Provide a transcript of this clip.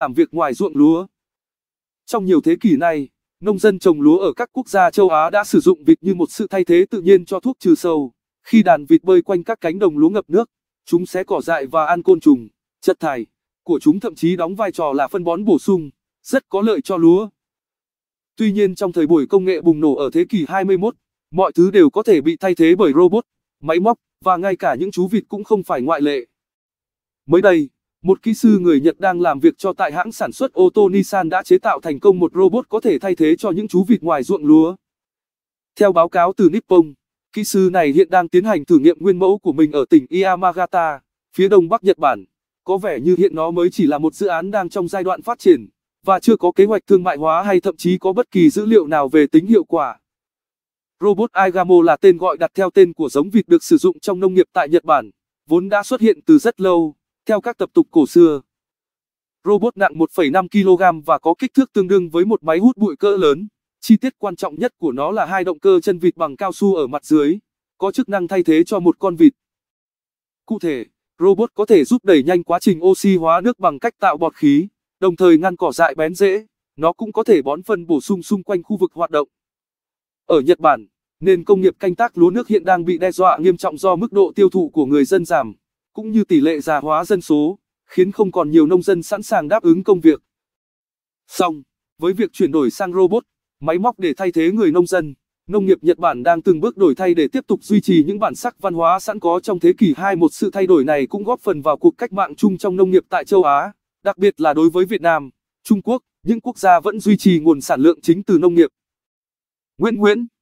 làm việc ngoài ruộng lúa. Trong nhiều thế kỷ nay, nông dân trồng lúa ở các quốc gia châu Á đã sử dụng vịt như một sự thay thế tự nhiên cho thuốc trừ sâu. Khi đàn vịt bơi quanh các cánh đồng lúa ngập nước, chúng sẽ cỏ dại và ăn côn trùng, chất thải của chúng thậm chí đóng vai trò là phân bón bổ sung, rất có lợi cho lúa. Tuy nhiên trong thời buổi công nghệ bùng nổ ở thế kỷ 21, mọi thứ đều có thể bị thay thế bởi robot, máy móc và ngay cả những chú vịt cũng không phải ngoại lệ. Mới đây, một kỹ sư người Nhật đang làm việc cho tại hãng sản xuất ô tô Nissan đã chế tạo thành công một robot có thể thay thế cho những chú vịt ngoài ruộng lúa. Theo báo cáo từ Nippon, kỹ sư này hiện đang tiến hành thử nghiệm nguyên mẫu của mình ở tỉnh Yamagata, phía đông bắc Nhật Bản. Có vẻ như hiện nó mới chỉ là một dự án đang trong giai đoạn phát triển và chưa có kế hoạch thương mại hóa hay thậm chí có bất kỳ dữ liệu nào về tính hiệu quả. Robot Aigamo là tên gọi đặt theo tên của giống vịt được sử dụng trong nông nghiệp tại Nhật Bản, vốn đã xuất hiện từ rất lâu. Theo các tập tục cổ xưa, robot nặng 1,5 kg và có kích thước tương đương với một máy hút bụi cỡ lớn. Chi tiết quan trọng nhất của nó là hai động cơ chân vịt bằng cao su ở mặt dưới, có chức năng thay thế cho một con vịt. Cụ thể, robot có thể giúp đẩy nhanh quá trình oxy hóa nước bằng cách tạo bọt khí, đồng thời ngăn cỏ dại bén rễ. Nó cũng có thể bón phân bổ sung xung quanh khu vực hoạt động. Ở Nhật Bản, nền công nghiệp canh tác lúa nước hiện đang bị đe dọa nghiêm trọng do mức độ tiêu thụ của người dân giảm cũng như tỷ lệ già hóa dân số, khiến không còn nhiều nông dân sẵn sàng đáp ứng công việc. Song, với việc chuyển đổi sang robot, máy móc để thay thế người nông dân, nông nghiệp Nhật Bản đang từng bước đổi thay để tiếp tục duy trì những bản sắc văn hóa sẵn có trong thế kỷ 2. Một sự thay đổi này cũng góp phần vào cuộc cách mạng chung trong nông nghiệp tại châu Á, đặc biệt là đối với Việt Nam, Trung Quốc, những quốc gia vẫn duy trì nguồn sản lượng chính từ nông nghiệp. Nguyễn Nguyễn